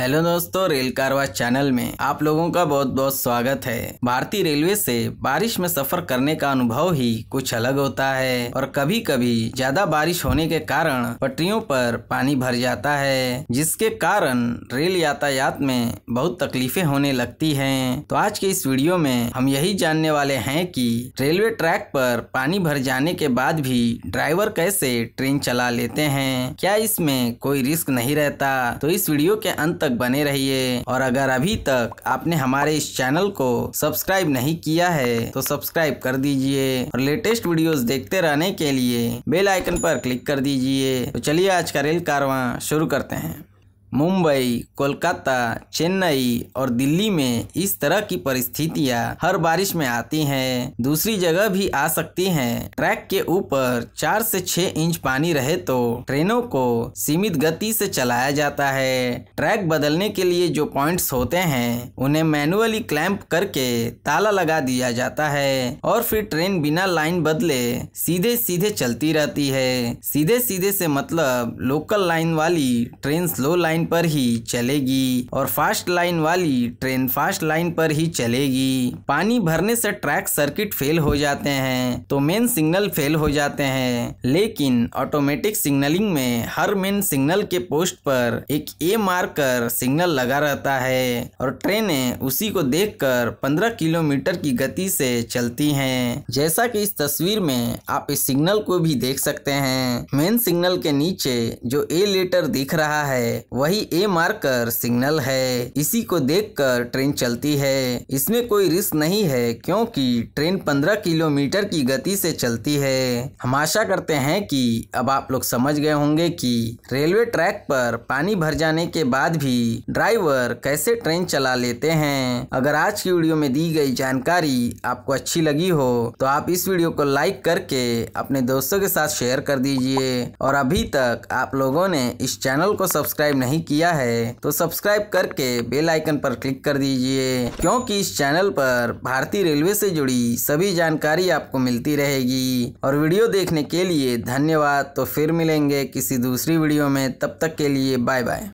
hello दोस्तों rail कारवा channel में आप लोगों का बहुत बहुत स्वागत है भारतीय रेलवे से बारिश में सफर करने का अनुभव ही कुछ अलग होता है और कभी कभी ज्यादा बारिश होने के कारण पटरियों पर पानी भर जाता है जिसके कारण रेल यातायात में बहुत तकलीफें होने लगती हैं तो आज के इस वीडियो में हम यही जानने वाले हैं कि रेलवे ट्रैक पर पानी भर जाने के बाद भी ड्राइवर कैसे ट्रेन चला लेते हैं क्या इसमें कोई रिस्क नहीं रहता तो इस वीडियो के अंत तक बने रहिए और अगर अभी तक आपने हमारे इस चैनल को सब्सक्राइब नहीं किया है तो सब्सक्राइब कर दीजिए और लेटेस्ट वीडियोस देखते रहने के लिए बेल आइकन पर क्लिक कर दीजिए तो चलिए आज का रेल कारवा शुरू करते हैं मुंबई कोलकाता चेन्नई और दिल्ली में इस तरह की परिस्थितियां हर बारिश में आती हैं दूसरी जगह भी आ सकती हैं ट्रैक के ऊपर चार से छह इंच पानी रहे तो ट्रेनों को सीमित गति से चलाया जाता है ट्रैक बदलने के लिए जो पॉइंट्स होते हैं उन्हें मैनुअली क्लैंप करके ताला लगा दिया जाता है और फिर ट्रेन बिना लाइन बदले सीधे सीधे चलती रहती है सीधे सीधे से मतलब लोकल लाइन वाली ट्रेन स्लो लाइन लाइन पर ही चलेगी और फास्ट लाइन वाली ट्रेन फास्ट लाइन पर ही चलेगी पानी भरने से ट्रैक सर्किट फेल हो जाते हैं तो मेन सिग्नल फेल हो जाते हैं लेकिन ऑटोमेटिक सिग्नलिंग में हर मेन सिग्नल के पोस्ट पर एक ए मार्कर सिग्नल लगा रहता है और ट्रेनें उसी को देखकर 15 किलोमीटर की गति से चलती हैं जैसा कि इस तस्वीर में आप इस सिग्नल को भी देख सकते हैं मेन सिग्नल के नीचे जो ए लेटर दिख रहा है वह वही ए मार्क सिग्नल है इसी को देखकर ट्रेन चलती है इसमें कोई रिस्क नहीं है क्योंकि ट्रेन 15 किलोमीटर की गति से चलती है हम आशा करते हैं कि अब आप लोग समझ गए होंगे कि रेलवे ट्रैक पर पानी भर जाने के बाद भी ड्राइवर कैसे ट्रेन चला लेते हैं अगर आज की वीडियो में दी गई जानकारी आपको अच्छी लगी हो तो आप इस वीडियो को लाइक करके अपने दोस्तों के साथ शेयर कर दीजिए और अभी तक आप लोगों ने इस चैनल को सब्सक्राइब नहीं नहीं किया है तो सब्सक्राइब करके बेल आइकन पर क्लिक कर दीजिए क्योंकि इस चैनल पर भारतीय रेलवे से जुड़ी सभी जानकारी आपको मिलती रहेगी और वीडियो देखने के लिए धन्यवाद तो फिर मिलेंगे किसी दूसरी वीडियो में तब तक के लिए बाय बाय